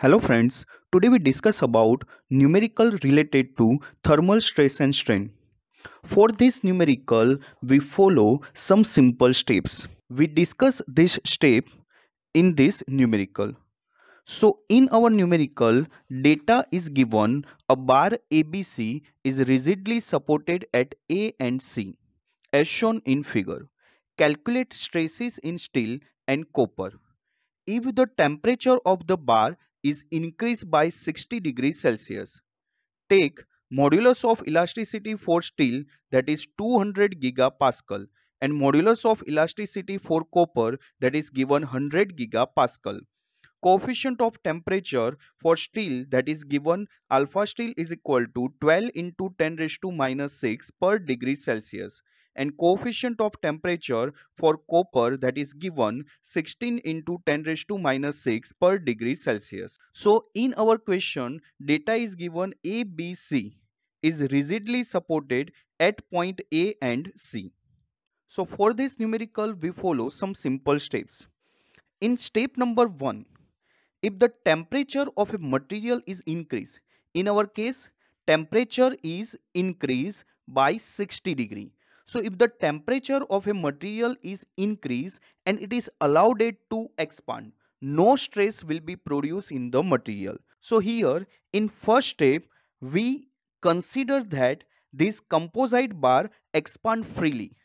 Hello friends, today we discuss about numerical related to thermal stress and strain. For this numerical, we follow some simple steps. We discuss this step in this numerical. So in our numerical, data is given a bar ABC is rigidly supported at A and C as shown in figure. Calculate stresses in steel and copper. If the temperature of the bar is increased by 60 degrees Celsius. Take modulus of elasticity for steel that is 200 gigapascal and modulus of elasticity for copper that is given 100 gigapascal. Coefficient of temperature for steel that is given alpha steel is equal to 12 into 10 raised to minus 6 per degree Celsius and coefficient of temperature for copper that is given 16 into 10 raised to minus 6 per degree Celsius. So in our question data is given A, B, C is rigidly supported at point A and C. So for this numerical we follow some simple steps. In step number 1 if the temperature of a material is increased in our case temperature is increased by 60 degree so if the temperature of a material is increased and it is allowed it to expand, no stress will be produced in the material. So here in first step, we consider that this composite bar expand freely.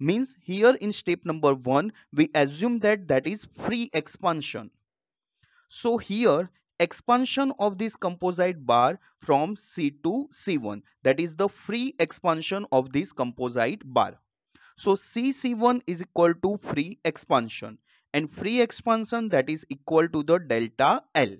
Means here in step number 1, we assume that that is free expansion. So here expansion of this composite bar from C to C1 that is the free expansion of this composite bar. So CC1 is equal to free expansion and free expansion that is equal to the delta L.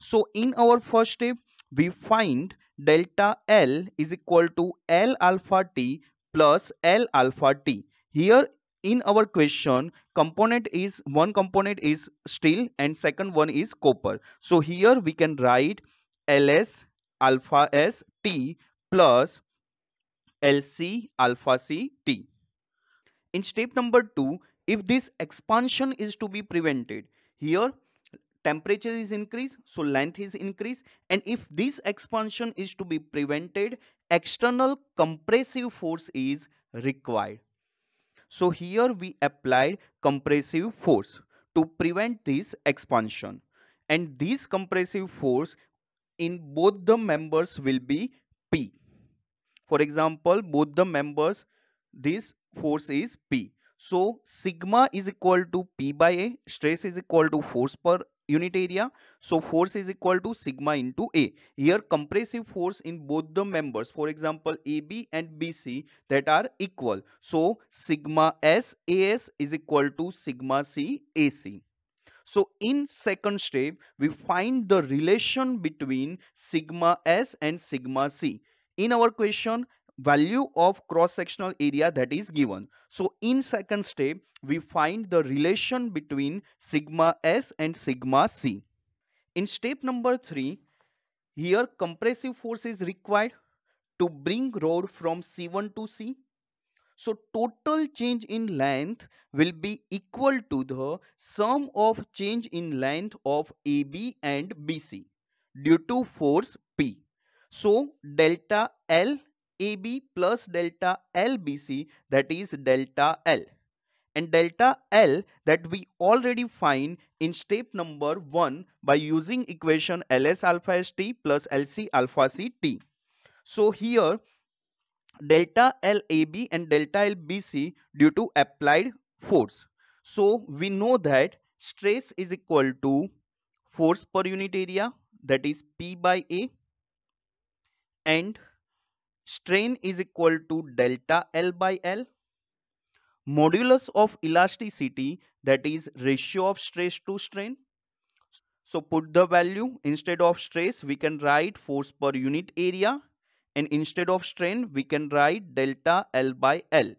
So in our first step we find delta L is equal to L alpha t plus L alpha t. Here in our question component is one component is steel and second one is copper so here we can write ls alpha s t plus lc alpha c t in step number 2 if this expansion is to be prevented here temperature is increased so length is increased and if this expansion is to be prevented external compressive force is required so here we applied compressive force to prevent this expansion and this compressive force in both the members will be P. For example, both the members this force is P. So sigma is equal to P by A, stress is equal to force per unit area so force is equal to sigma into a here compressive force in both the members for example ab and bc that are equal so sigma s as is equal to sigma c ac so in second step we find the relation between sigma s and sigma c in our question value of cross-sectional area that is given. So in second step, we find the relation between sigma S and sigma C. In step number 3, here compressive force is required to bring rod from C1 to C. So total change in length will be equal to the sum of change in length of AB and BC due to force P. So delta L AB plus delta LBC that is delta L and delta L that we already find in step number 1 by using equation LS alpha ST plus LC alpha CT. So here delta LAB and delta LBC due to applied force. So we know that stress is equal to force per unit area that is P by A and strain is equal to delta L by L. Modulus of elasticity that is ratio of stress to strain. So put the value instead of stress we can write force per unit area and instead of strain we can write delta L by L.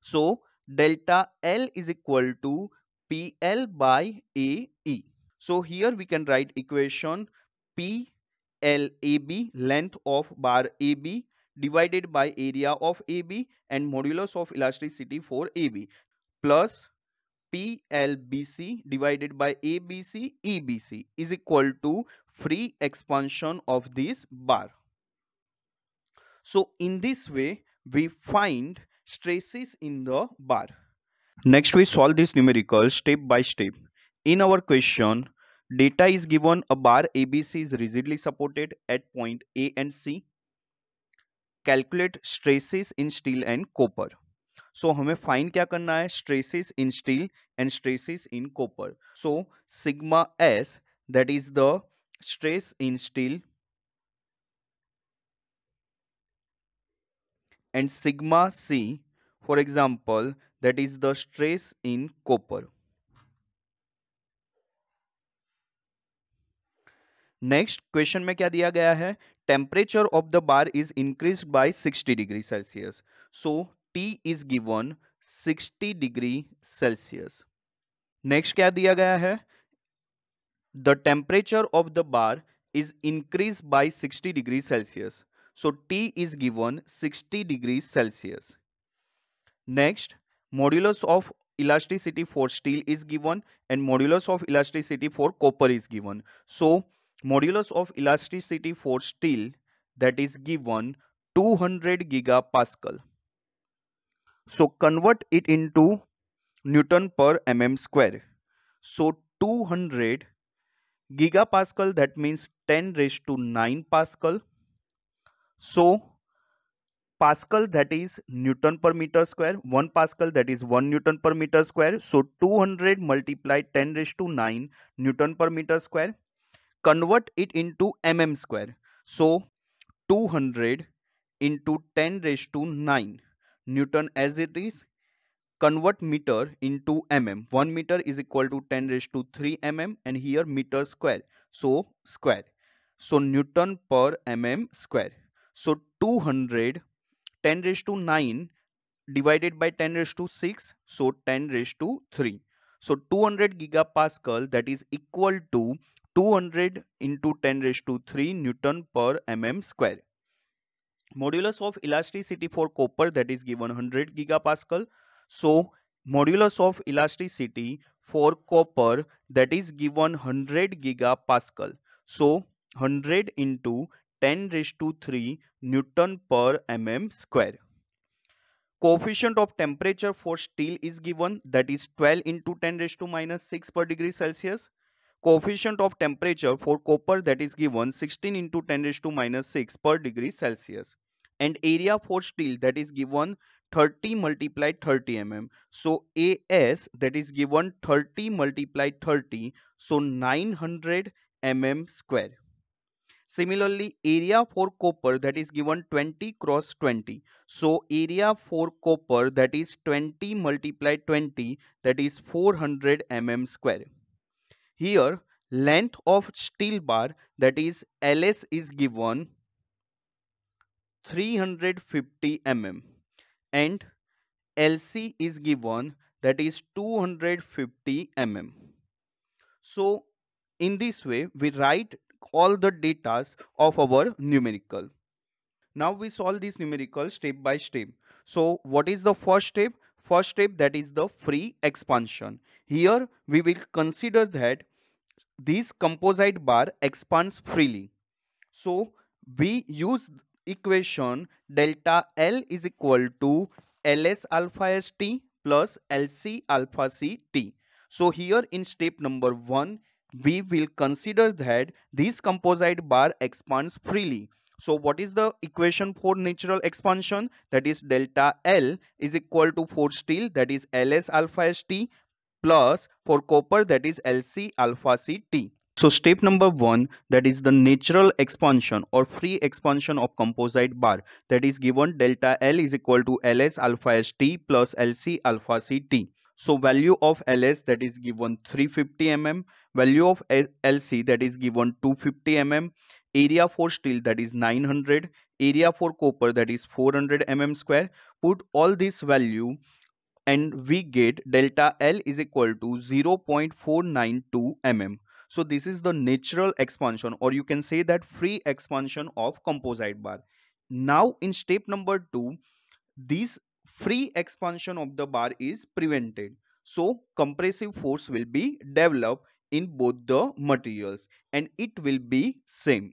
So delta L is equal to PL by AE. So here we can write equation PLAB length of bar AB divided by area of AB and modulus of elasticity for AB plus PLBC divided by ABC EBC is equal to free expansion of this bar. So in this way we find stresses in the bar. Next we solve this numerical step by step. In our question data is given a bar ABC is rigidly supported at point A and C calculate stresses in steel and copper so हमें find क्या करना है stresses in steel and stresses in copper so sigma S that is the stress in steel and sigma C for example that is the stress in copper next question में क्या दिया गया है temperature of the bar is increased by 60 degree celsius so t is given 60 degree celsius next क्या दिया गया है the temperature of the bar is increased by 60 degree celsius so t is given 60 degree celsius next modulus of elasticity for steel is given and modulus of elasticity for copper is given so modulus of elasticity for steel that is given 200 gigapascal. So convert it into Newton per mm square. So 200 gigapascal that means 10 raised to 9 pascal. So pascal that is Newton per meter square 1 pascal that is 1 Newton per meter square. So 200 multiplied 10 raised to 9 Newton per meter square convert it into mm square so 200 into 10 raised to 9 newton as it is convert meter into mm 1 meter is equal to 10 raised to 3 mm and here meter square so square so newton per mm square so 200 10 raised to 9 divided by 10 raised to 6 so 10 raised to 3 so 200 gigapascal that is equal to 200 into 10 raised to 3 Newton per mm square. Modulus of elasticity for copper that is given 100 gigapascal. So modulus of elasticity for copper that is given 100 gigapascal. So 100 into 10 raised to 3 Newton per mm square. Coefficient of temperature for steel is given that is 12 into 10 raised to minus 6 per degree Celsius coefficient of temperature for copper that is given 16 into 10 raised to minus 6 per degree Celsius and area for steel that is given 30 multiplied 30 mm. So AS that is given 30 multiplied 30 so 900 mm square. Similarly, area for copper that is given 20 cross 20. So area for copper that is 20 multiplied 20 that is 400 mm square. Here length of steel bar that is LS is given 350 mm and LC is given that is 250 mm. So in this way we write all the datas of our numerical. Now we solve this numerical step by step. So what is the first step? First step that is the free expansion. Here we will consider that this composite bar expands freely. So we use equation delta L is equal to Ls alpha ST plus Lc alpha c t. So here in step number 1 we will consider that this composite bar expands freely. So what is the equation for natural expansion? That is delta L is equal to force steel that is Ls alpha st plus for copper that is LC alpha CT. So step number one that is the natural expansion or free expansion of composite bar that is given delta L is equal to LS alpha ST plus LC alpha CT. So value of LS that is given 350 mm, value of LC that is given 250 mm, area for steel that is 900, area for copper that is 400 mm square. Put all this value and we get delta L is equal to 0.492 mm. So this is the natural expansion or you can say that free expansion of composite bar. Now in step number 2, this free expansion of the bar is prevented. So compressive force will be developed in both the materials and it will be same.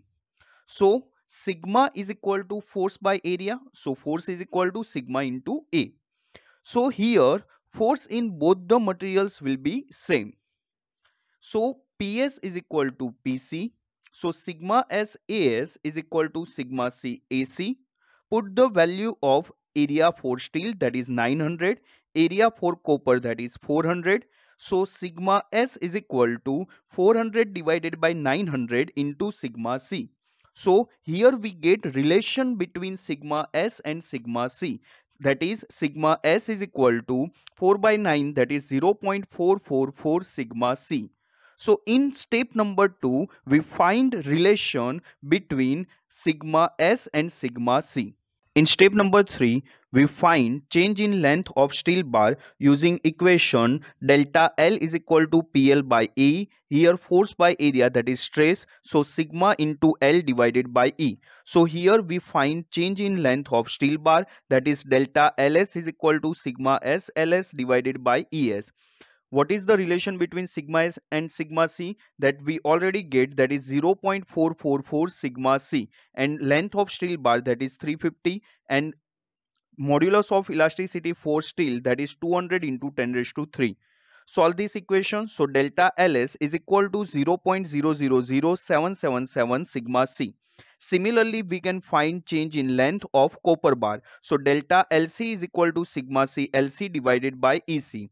So sigma is equal to force by area. So force is equal to sigma into A. So here force in both the materials will be same. So PS is equal to PC. So sigma S AS is equal to sigma C AC. Put the value of area for steel that is 900, area for copper that is 400. So sigma S is equal to 400 divided by 900 into sigma C. So here we get relation between sigma S and sigma C that is sigma s is equal to 4 by 9 that is 0.444 sigma c. So in step number 2 we find relation between sigma s and sigma c. In step number 3, we find change in length of steel bar using equation delta L is equal to PL by E. Here force by area that is stress. So sigma into L divided by E. So here we find change in length of steel bar that is delta LS is equal to sigma S LS divided by ES. What is the relation between sigma s and sigma c that we already get that is 0.444 sigma c and length of steel bar that is 350 and modulus of elasticity for steel that is 200 into 10 raised to 3. Solve this equation. So delta Ls is equal to 0.000777 sigma c. Similarly, we can find change in length of copper bar. So delta LC is equal to sigma C LC divided by EC.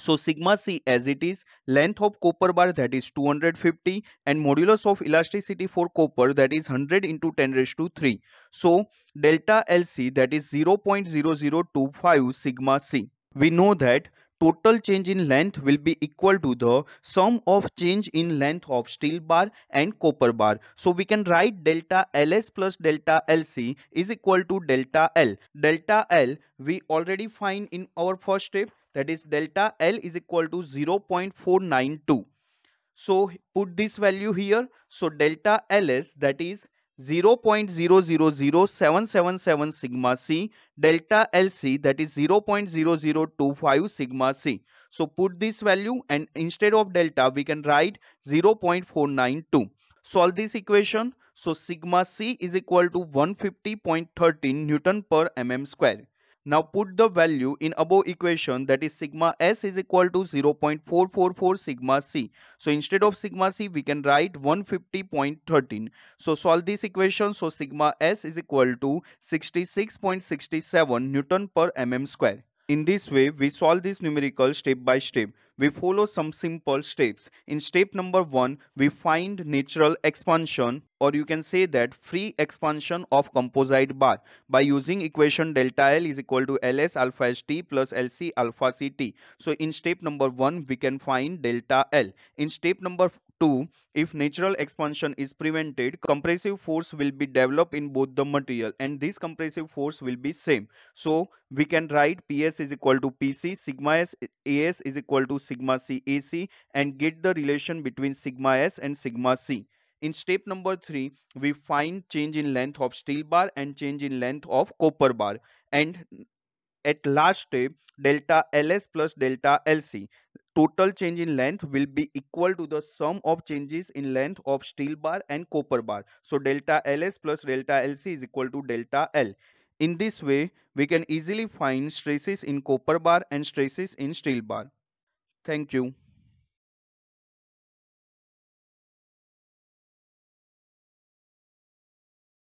So sigma c as it is, length of copper bar that is 250 and modulus of elasticity for copper that is 100 into 10 raised to 3. So delta LC that is 0.0025 sigma c. We know that total change in length will be equal to the sum of change in length of steel bar and copper bar. So we can write delta LS plus delta LC is equal to delta L. Delta L we already find in our first step that is delta L is equal to 0.492. So put this value here. So delta LS that is 0.000777 sigma c delta LC that is 0.0025 sigma c. So put this value and instead of delta we can write 0.492. Solve this equation. So sigma c is equal to 150.13 Newton per mm square. Now put the value in above equation that is sigma s is equal to 0.444 sigma c. So instead of sigma c we can write 150.13. So solve this equation so sigma s is equal to 66.67 newton per mm square. In this way, we solve this numerical step by step. We follow some simple steps. In step number 1, we find natural expansion or you can say that free expansion of composite bar by using equation delta L is equal to Ls alpha ST plus Lc alpha Ct. So in step number 1 we can find delta L. In step number 2 if natural expansion is prevented compressive force will be developed in both the material and this compressive force will be same. So we can write PS is equal to PC sigma S AS is equal to sigma C AC and get the relation between sigma S and sigma C. In step number 3, we find change in length of steel bar and change in length of copper bar. And at last step, delta LS plus delta LC. Total change in length will be equal to the sum of changes in length of steel bar and copper bar. So delta LS plus delta LC is equal to delta L. In this way, we can easily find stresses in copper bar and stresses in steel bar. Thank you.